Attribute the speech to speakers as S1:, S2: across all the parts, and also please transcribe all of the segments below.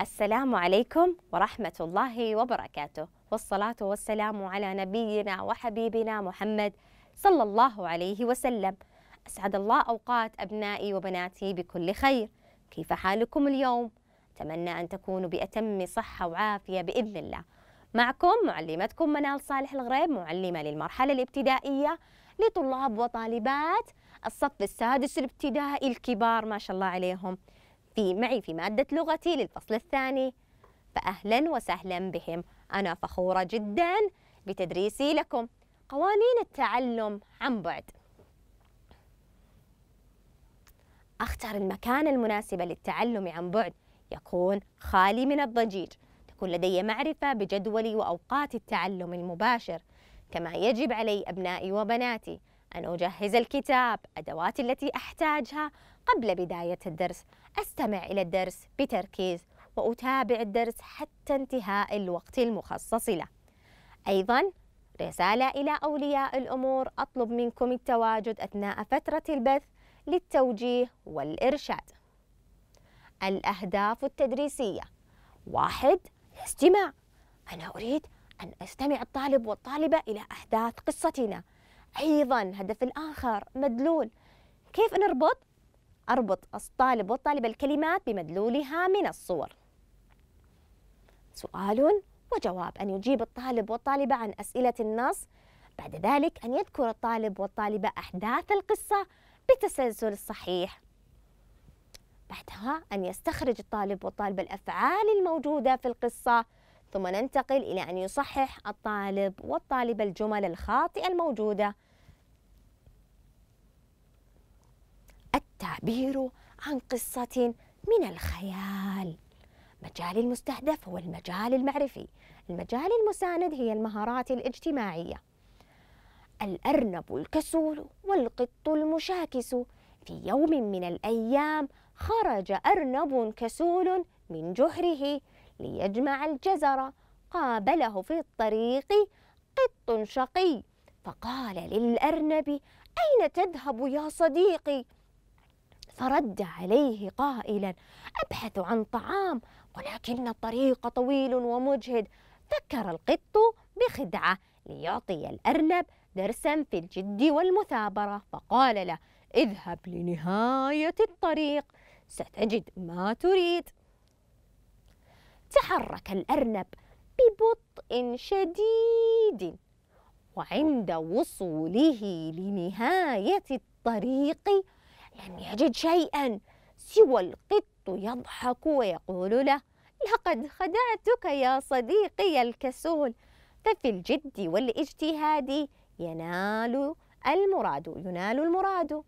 S1: السلام عليكم ورحمة الله وبركاته والصلاة والسلام على نبينا وحبيبنا محمد صلى الله عليه وسلم أسعد الله أوقات أبنائي وبناتي بكل خير كيف حالكم اليوم؟ أتمنى أن تكونوا بأتم صحة وعافية بإذن الله معكم معلمتكم منال صالح الغريب معلمة للمرحلة الابتدائية لطلاب وطالبات الصف السادس الابتدائي الكبار ما شاء الله عليهم في معي في مادة لغتي للفصل الثاني فأهلا وسهلا بهم أنا فخورة جدا بتدريسي لكم قوانين التعلم عن بعد أختار المكان المناسب للتعلم عن بعد يكون خالي من الضجيج تكون لدي معرفة بجدولي وأوقات التعلم المباشر كما يجب علي أبنائي وبناتي أن أجهز الكتاب أدواتي التي أحتاجها قبل بداية الدرس أستمع إلى الدرس بتركيز وأتابع الدرس حتى انتهاء الوقت المخصص له أيضا رسالة إلى أولياء الأمور أطلب منكم التواجد أثناء فترة البث للتوجيه والإرشاد الأهداف التدريسية واحد الاستماع أنا أريد أن أستمع الطالب والطالبة إلى أحداث قصتنا أيضا هدف الآخر مدلول كيف نربط أربط الطالب والطالبة الكلمات بمدلولها من الصور سؤال وجواب أن يجيب الطالب والطالبة عن أسئلة النص بعد ذلك أن يذكر الطالب والطالبة أحداث القصة بالتسلسل الصحيح بعدها أن يستخرج الطالب والطالبة الأفعال الموجودة في القصة ثم ننتقل إلى أن يصحح الطالب والطالبة الجمل الخاطئة الموجودة تعبيره عن قصة من الخيال مجال المستهدف هو المجال المعرفي المجال المساند هي المهارات الاجتماعية الأرنب الكسول والقط المشاكس في يوم من الأيام خرج أرنب كسول من جحره ليجمع الجزر قابله في الطريق قط شقي فقال للأرنب أين تذهب يا صديقي؟ فرد عليه قائلا أبحث عن طعام ولكن الطريق طويل ومجهد فكر القط بخدعة ليعطي الأرنب درسا في الجد والمثابرة فقال له اذهب لنهاية الطريق ستجد ما تريد تحرك الأرنب ببطء شديد وعند وصوله لنهاية الطريق لم يجد شيئا سوى القط يضحك ويقول له لقد خدعتك يا صديقي الكسول ففي الجد والاجتهاد ينال المراد ينال المراد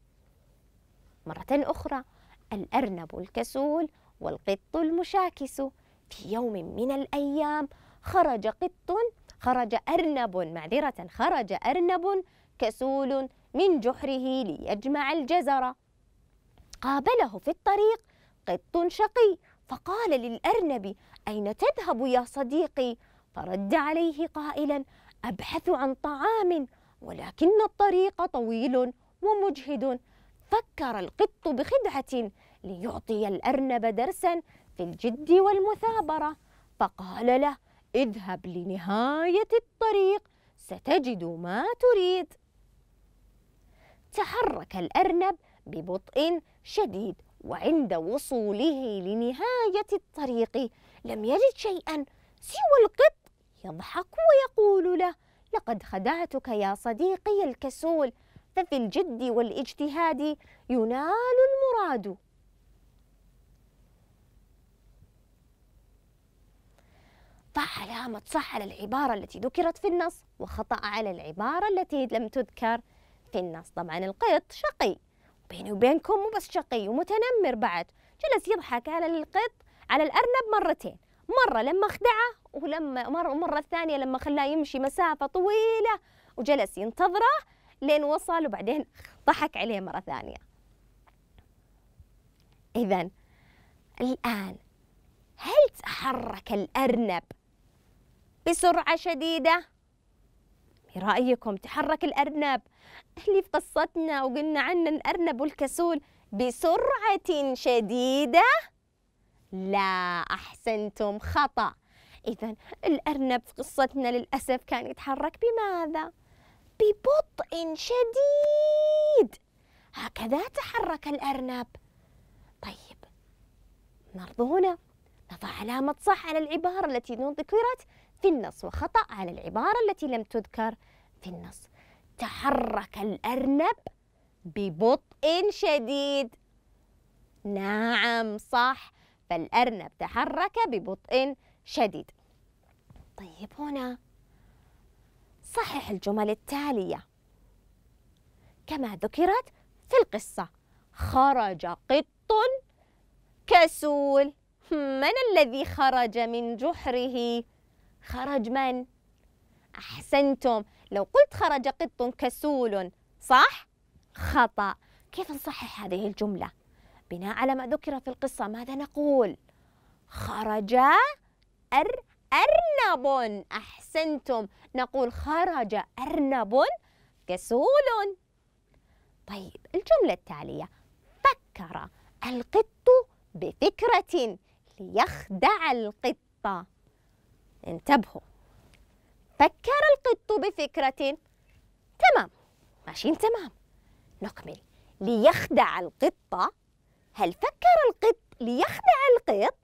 S1: مرة أخرى الأرنب الكسول والقط المشاكس في يوم من الأيام خرج قط خرج أرنب معذرة خرج أرنب كسول من جحره ليجمع الجزر قابله في الطريق قط شقي فقال للأرنب أين تذهب يا صديقي؟ فرد عليه قائلا أبحث عن طعام ولكن الطريق طويل ومجهد فكر القط بخدعة ليعطي الأرنب درسا في الجد والمثابرة فقال له اذهب لنهاية الطريق ستجد ما تريد تحرك الأرنب ببطء شديد وعند وصوله لنهاية الطريق لم يجد شيئا سوى القط يضحك ويقول له لقد خدعتك يا صديقي الكسول ففي الجد والاجتهاد ينال المراد صح علامة صح على العبارة التي ذكرت في النص وخطأ على العبارة التي لم تذكر في النص طبعا القط شقي بيني وبينكم مو بس شقي ومتنمر بعد جلس يضحك على القط على الأرنب مرتين مرة لما خدعه ولما مرة ومرة الثانية لما خلاه يمشي مسافة طويلة وجلس ينتظره لين وصل وبعدين ضحك عليه مرة ثانية إذا الآن هل تحرك الأرنب بسرعة شديدة برأيكم تحرك الأرنب اللي في قصتنا وقلنا عنا الأرنب والكسول بسرعة شديدة لا أحسنتم خطأ إذا الأرنب في قصتنا للأسف كان يتحرك بماذا؟ ببطء شديد هكذا تحرك الأرنب طيب نرضو هنا نضع علامة صح على العبارة التي ذكرت في النص وخطأ على العبارة التي لم تذكر في النص تحرك الأرنب ببطء شديد نعم صح فالأرنب تحرك ببطء شديد طيب هنا صحح الجمل التالية كما ذكرت في القصة خرج قط كسول من الذي خرج من جحره خرج من أحسنتم لو قلت خرج قط كسول صح؟ خطأ كيف نصحح هذه الجملة؟ بناء على ما ذكر في القصة ماذا نقول؟ خرج أر أرنب أحسنتم نقول خرج أرنب كسول طيب الجملة التالية فكر القط بفكرة ليخدع القطة انتبهوا فكر القط بفكرة تمام ماشيين تمام نكمل ليخدع القطة هل فكر القط ليخدع القط؟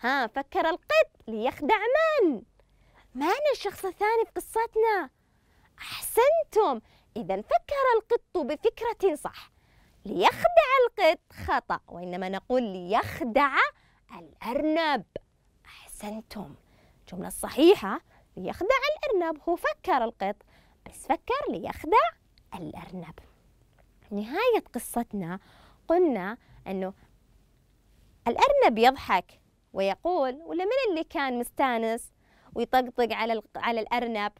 S1: ها فكر القط ليخدع من؟ من الشخص الثاني في قصتنا أحسنتم إذا فكر القط بفكرة صح ليخدع القط خطأ وإنما نقول ليخدع الأرنب أحسنتم الجملة الصحيحة ليخدع الأرنب هو فكر القط بس فكر ليخدع الأرنب نهاية قصتنا قلنا أنه الأرنب يضحك ويقول ولا من اللي كان مستانس ويطقطق على على الأرنب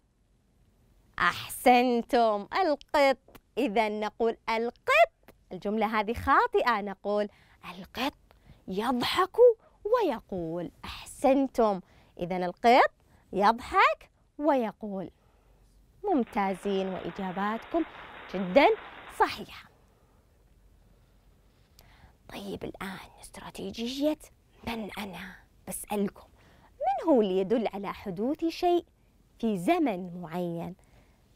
S1: أحسنتم القط إذا نقول القط الجملة هذه خاطئة نقول القط يضحك ويقول أحسنتم إذا القط يضحك ويقول ممتازين وإجاباتكم جدا صحيحة طيب الآن استراتيجية من أنا بسألكم من هو اللي يدل على حدوث شيء في زمن معين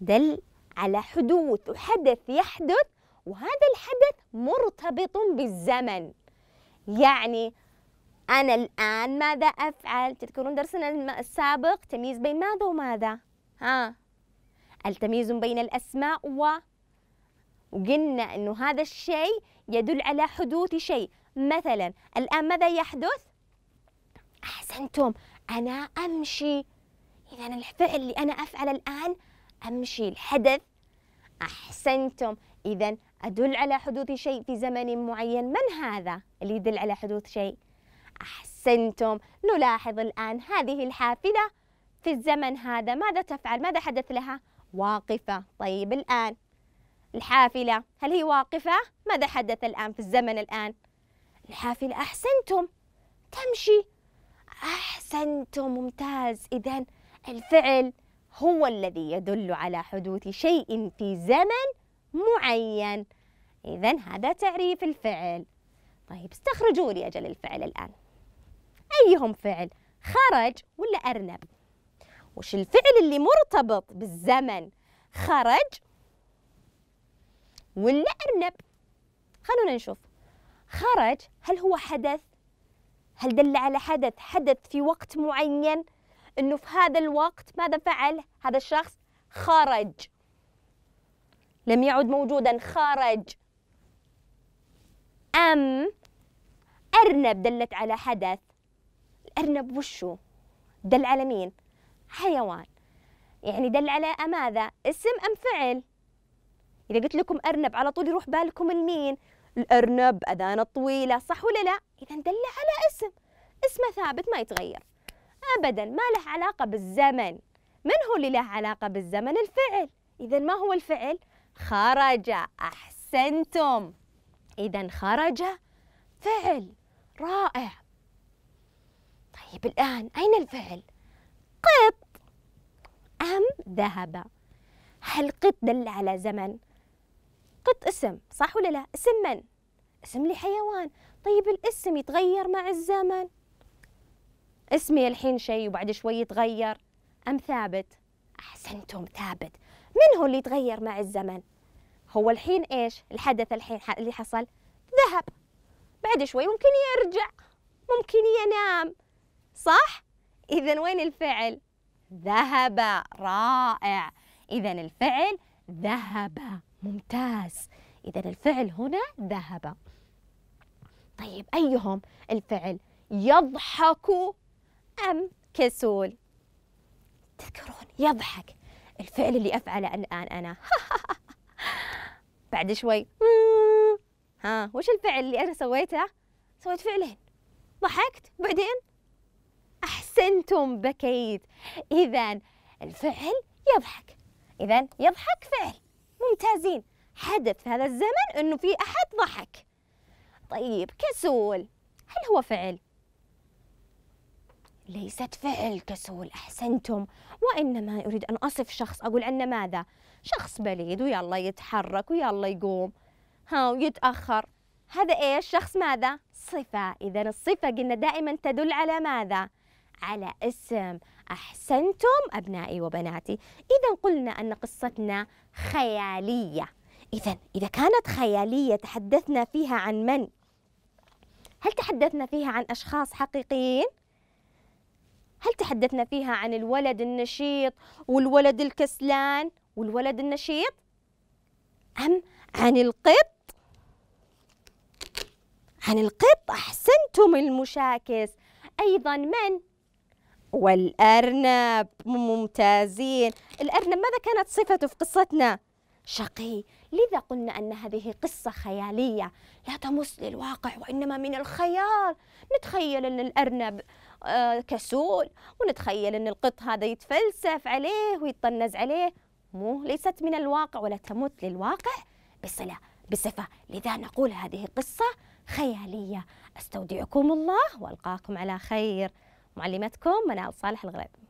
S1: دل على حدوث وحدث يحدث وهذا الحدث مرتبط بالزمن يعني أنا الآن ماذا أفعل؟ تذكرون درسنا السابق تمييز بين ماذا وماذا؟ ها التمييز بين الأسماء و وقلنا أنه هذا الشيء يدل على حدوث شيء مثلا الآن ماذا يحدث؟ أحسنتم أنا أمشي إذا الفعل اللي أنا أفعل الآن أمشي الحدث أحسنتم إذا أدل على حدوث شيء في زمن معين من هذا اللي يدل على حدوث شيء؟ أحسنتم نلاحظ الآن هذه الحافلة في الزمن هذا ماذا تفعل ماذا حدث لها واقفة طيب الآن الحافلة هل هي واقفة ماذا حدث الآن في الزمن الآن الحافلة أحسنتم تمشي أحسنتم ممتاز إذا الفعل هو الذي يدل على حدوث شيء في زمن معين إذا هذا تعريف الفعل طيب استخرجوا لي أجل الفعل الآن أيهم فعل خرج ولا أرنب وش الفعل اللي مرتبط بالزمن خرج ولا أرنب خلونا نشوف خرج هل هو حدث هل دل على حدث حدث في وقت معين انه في هذا الوقت ماذا فعل هذا الشخص خرج لم يعد موجودا خرج ام ارنب دلت على حدث الأرنب وشو دل على مين حيوان يعني دل على ماذا اسم أم فعل إذا قلت لكم أرنب على طول يروح بالكم المين الأرنب أذانه طويلة صح ولا لا إذا دل على اسم اسمه ثابت ما يتغير أبدا ما له علاقة بالزمن من هو اللي له علاقة بالزمن الفعل إذا ما هو الفعل خرج أحسنتم إذا خرج فعل رائع طيب الآن أين الفعل؟ قط أم ذهب هل قط دل على زمن؟ قط اسم صح ولا لا؟ اسم من؟ اسم لحيوان طيب الاسم يتغير مع الزمن اسمي الحين شيء وبعد شوي يتغير أم ثابت؟ أحسنتم ثابت من هو اللي يتغير مع الزمن؟ هو الحين إيش؟ الحدث الحين اللي حصل ذهب بعد شوي ممكن يرجع ممكن ينام صح؟ إذا وين الفعل؟ ذهب رائع إذا الفعل ذهب ممتاز إذا الفعل هنا ذهب طيب أيهم الفعل يضحك أم كسول تذكرون يضحك الفعل اللي أفعله الآن أنا بعد شوي ها وش الفعل اللي أنا سويته سويت فعلين ضحكت بعدين أنتم بكيت إذا الفعل يضحك إذا يضحك فعل ممتازين حدث في هذا الزمن أنه في أحد ضحك طيب كسول هل هو فعل؟ ليست فعل كسول أحسنتم وإنما أريد أن أصف شخص أقول عنه ماذا؟ شخص بليد ويلا يتحرك ويلا يقوم ها ويتأخر هذا إيش؟ شخص ماذا؟ صفة إذا الصفة قلنا دائما تدل على ماذا؟ على اسم أحسنتم أبنائي وبناتي إذا قلنا أن قصتنا خيالية إذا إذا كانت خيالية تحدثنا فيها عن من؟ هل تحدثنا فيها عن أشخاص حقيقيين؟ هل تحدثنا فيها عن الولد النشيط والولد الكسلان والولد النشيط؟ أم عن القط؟ عن القط أحسنتم المشاكس أيضا من؟ والأرنب ممتازين الأرنب ماذا كانت صفته في قصتنا؟ شقي لذا قلنا أن هذه قصة خيالية لا تمس للواقع وإنما من الخيال نتخيل أن الأرنب آه، كسول ونتخيل أن القط هذا يتفلسف عليه ويطنز عليه مو ليست من الواقع ولا تمت للواقع بصلة بصفة لذا نقول هذه قصة خيالية أستودعكم الله وألقاكم على خير معلمتكم منال صالح الغريب